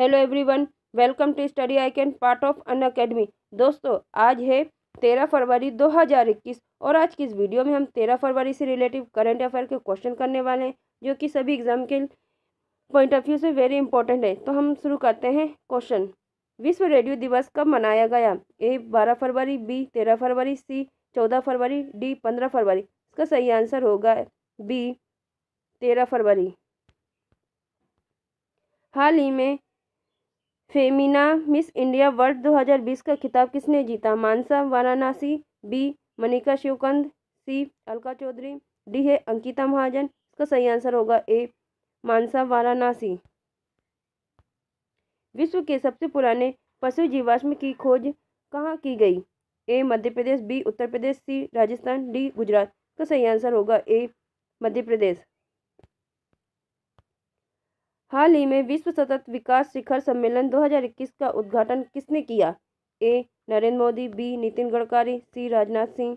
hello everyone welcome to study I can part of Unacademy दोस्तों आज है तेरह फरवरी दो हज़ार इक्कीस और आज की इस वीडियो में हम तेरह फरवरी से रिलेटिव करंट अफेयर के क्वेश्चन करने वाले हैं जो कि सभी एग्जाम के पॉइंट ऑफ व्यू से वेरी इंपॉर्टेंट है तो हम शुरू करते हैं क्वेश्चन विश्व रेडियो दिवस कब मनाया गया ए बारह फरवरी बी तेरह फरवरी सी चौदह फरवरी डी पंद्रह फरवरी इसका सही आंसर होगा बी तेरह फरवरी हाल ही में फेमिना मिस इंडिया वर्ल्ड 2020 का खिताब किसने जीता Manasa Varanasi B Manika Sheokand C Alka Chaudhary D है अंकिता महाजन इसका सही आंसर होगा ए मानसा वाराणसी विश्व के सबसे पुराने पशु जीवाश्म की खोज कहाँ की गई A Madhya Pradesh B Uttar Pradesh C Rajasthan D Gujarat का सही आंसर होगा ए मध्य प्रदेश हाल ही में विश्व सतत विकास शिखर सम्मेलन 2021 का उद्घाटन किसने किया A Narendra Modi B Nitin Gadkari C Rajnath Singh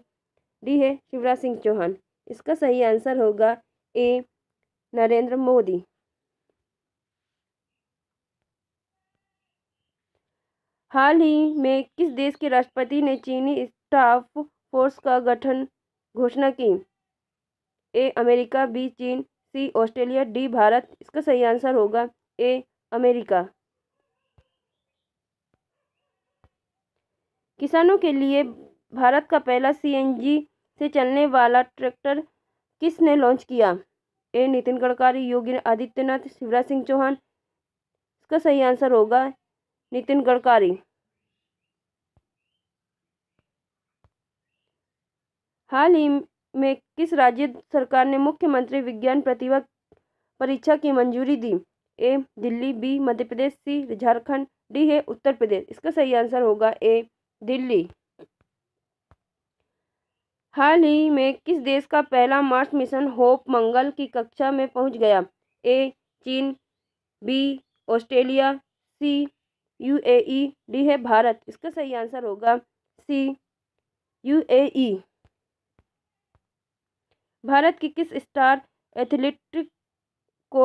D है शिवराज सिंह चौहान इसका सही आंसर होगा ए नरेंद्र मोदी हाल ही में किस देश के राष्ट्रपति ने चीनी स्टाफ फोर्स का गठन घोषणा की ए अमेरिका बी चीन सी ऑस्ट्रेलिया डी भारत इसका सही आंसर होगा ए अमेरिका किसानों के लिए भारत का पहला सीएनजी से चलने वाला ट्रैक्टर किसने लॉन्च किया ए नितिन गडकरी योगी आदित्यनाथ शिवराज सिंह चौहान इसका सही आंसर होगा नितिन गडकरी हाल ही में किस राज्य सरकार ने मुख्यमंत्री विज्ञान प्रतिभा परीक्षा की मंजूरी दी A Delhi B Madhya Pradesh C Jharkhand D है उत्तर प्रदेश इसका सही आंसर होगा ए दिल्ली हाल ही में किस देश का पहला मार्स मिशन होप मंगल की कक्षा में पहुंच गया ए चीन B Australia C UAE D है भारत इसका सही आंसर होगा सी यूएई भारत की किस स्टार एथलीट को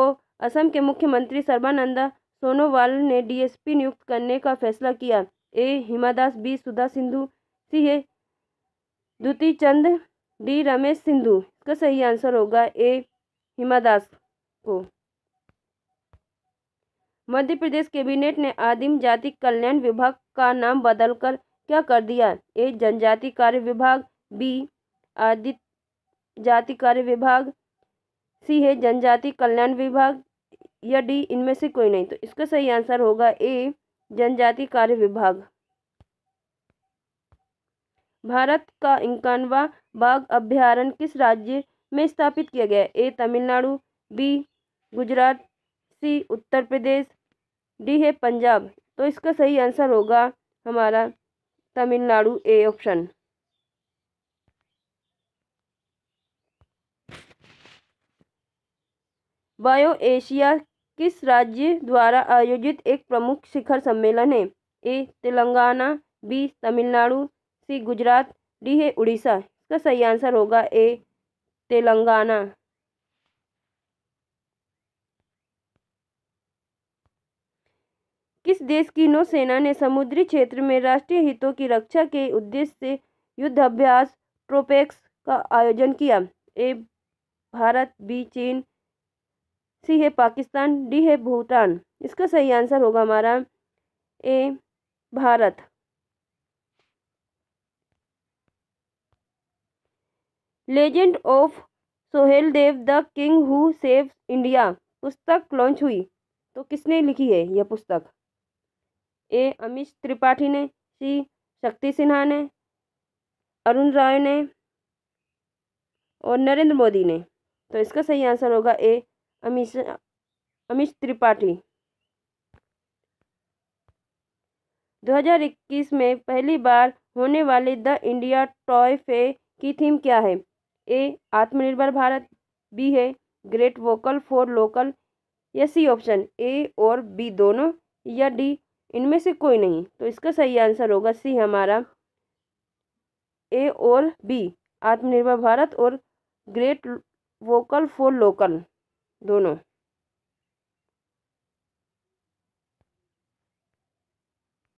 असम के मुख्यमंत्री सर्बानंदा सोनोवाल ने डीएसपी नियुक्त करने का फैसला किया A Hima Das B Sudha Sindhu C A Dutee Chand D Ramesh Sindhu इसका सही आंसर होगा ए हिमादास को मध्य प्रदेश कैबिनेट ने आदिम जाति कल्याण विभाग का नाम बदलकर क्या कर दिया ए जनजाति कार्य विभाग बी आदित्य जाति कार्य विभाग सी है जनजाति कल्याण विभाग या डी इनमें से कोई नहीं तो इसका सही आंसर होगा ए जनजाति कार्य विभाग भारत का इंकानवा बाघ अभ्यारण्य किस राज्य में स्थापित किया गया है A Tamil Nadu B Gujarat C Uttar Pradesh D है पंजाब तो इसका सही आंसर होगा हमारा Tamil Nadu A option BioAsia किस राज्य द्वारा आयोजित एक प्रमुख शिखर सम्मेलन है A Telangana B Tamil Nadu C Gujarat D है उड़ीसा इसका सही आंसर होगा ए तेलंगाना किस देश की नौसेना ने समुद्री क्षेत्र में राष्ट्रीय हितों की रक्षा के उद्देश्य से युद्ध अभ्यास ट्रोपेक्स का आयोजन किया ए भारत बी चीन सी है पाकिस्तान डी है भूटान इसका सही आंसर होगा हमारा A Bharat legend of Suheldev the king who save India पुस्तक लॉन्च हुई तो किसने लिखी है यह पुस्तक ए अमित त्रिपाठी ने सी शक्ति सिन्हा ने अरुण राय ने और नरेंद्र मोदी ने तो इसका सही आंसर होगा ए अमीश अमीश त्रिपाठी 2021 में पहली बार होने वाले द इंडिया टॉय फे की थीम क्या है ए आत्मनिर्भर भारत बी है ग्रेट वोकल फॉर लोकल या सी ऑप्शन ए और बी दोनों या डी इनमें से कोई नहीं तो इसका सही आंसर होगा सी हमारा ए और बी आत्मनिर्भर भारत और ग्रेट वोकल फॉर लोकल दोनों